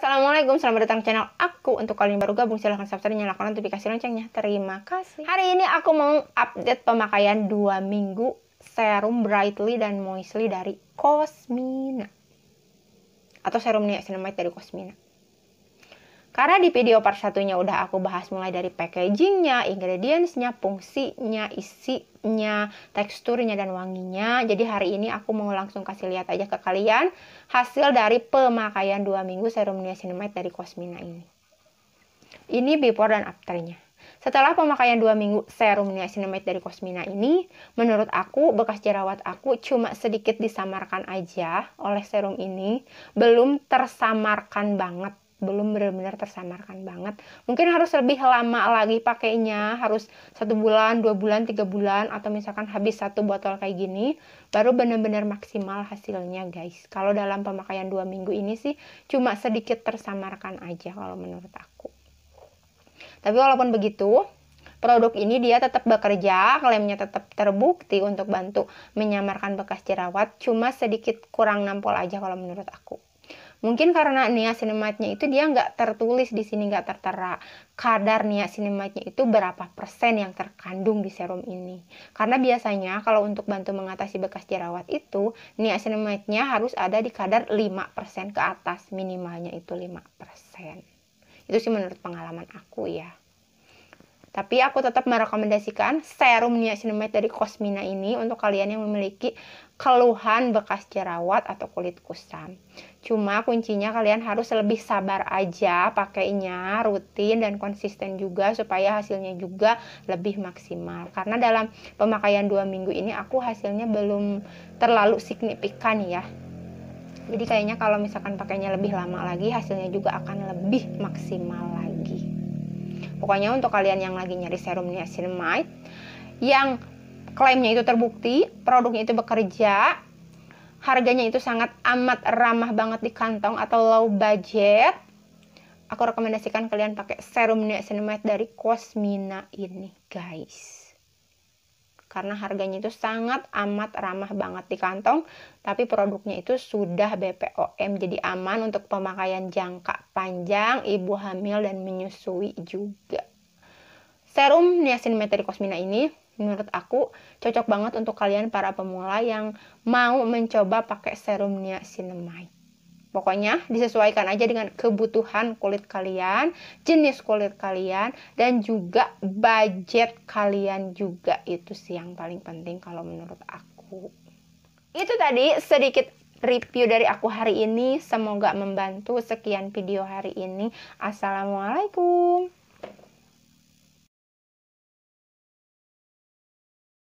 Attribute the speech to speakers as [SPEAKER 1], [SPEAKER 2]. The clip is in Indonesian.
[SPEAKER 1] Assalamualaikum, selamat datang channel aku. Untuk kalian yang baru gabung, silahkan subscribe, nyalakan notifikasi loncengnya. Terima kasih. Hari ini aku mau update pemakaian 2 minggu serum Brightly dan Moistly dari Cosmina. Atau serum niacinamide dari Cosmina. Karena di video part satunya udah aku bahas mulai dari packagingnya, ingredientsnya, fungsinya, isinya, teksturnya, dan wanginya. Jadi hari ini aku mau langsung kasih lihat aja ke kalian hasil dari pemakaian 2 minggu serum niacinamide dari Cosmina ini. Ini before dan afternya. Setelah pemakaian 2 minggu serum niacinamide dari Cosmina ini, menurut aku bekas jerawat aku cuma sedikit disamarkan aja oleh serum ini, belum tersamarkan banget belum benar-benar tersamarkan banget mungkin harus lebih lama lagi pakainya harus satu bulan dua bulan tiga bulan atau misalkan habis satu botol kayak gini baru benar-benar maksimal hasilnya guys kalau dalam pemakaian dua minggu ini sih cuma sedikit tersamarkan aja kalau menurut aku tapi walaupun begitu produk ini dia tetap bekerja, klaimnya tetap terbukti untuk bantu menyamarkan bekas jerawat, cuma sedikit kurang nampol aja kalau menurut aku. Mungkin karena niacinamide-nya itu dia nggak tertulis di sini, nggak tertera kadar niacinamide-nya itu berapa persen yang terkandung di serum ini. Karena biasanya kalau untuk bantu mengatasi bekas jerawat itu, niacinamide-nya harus ada di kadar 5% ke atas, minimalnya itu 5%. Itu sih menurut pengalaman aku ya. Tapi aku tetap merekomendasikan serum niacinamide dari Cosmina ini untuk kalian yang memiliki keluhan bekas jerawat atau kulit kusam. Cuma kuncinya kalian harus lebih sabar aja pakainya, rutin dan konsisten juga supaya hasilnya juga lebih maksimal. Karena dalam pemakaian dua minggu ini aku hasilnya belum terlalu signifikan ya jadi kayaknya kalau misalkan pakainya lebih lama lagi hasilnya juga akan lebih maksimal Pokoknya untuk kalian yang lagi nyari serum niacinamide yang klaimnya itu terbukti, produknya itu bekerja, harganya itu sangat amat ramah banget di kantong atau low budget, aku rekomendasikan kalian pakai serum niacinamide dari Cosmina ini, guys karena harganya itu sangat amat ramah banget di kantong tapi produknya itu sudah BPOM jadi aman untuk pemakaian jangka panjang ibu hamil dan menyusui juga serum niacin kosmina ini menurut aku cocok banget untuk kalian para pemula yang mau mencoba pakai serum niacinamide Pokoknya disesuaikan aja dengan kebutuhan kulit kalian, jenis kulit kalian, dan juga budget kalian juga itu sih yang paling penting kalau menurut aku. Itu tadi sedikit review dari aku hari ini. Semoga membantu. Sekian video hari ini. Assalamualaikum.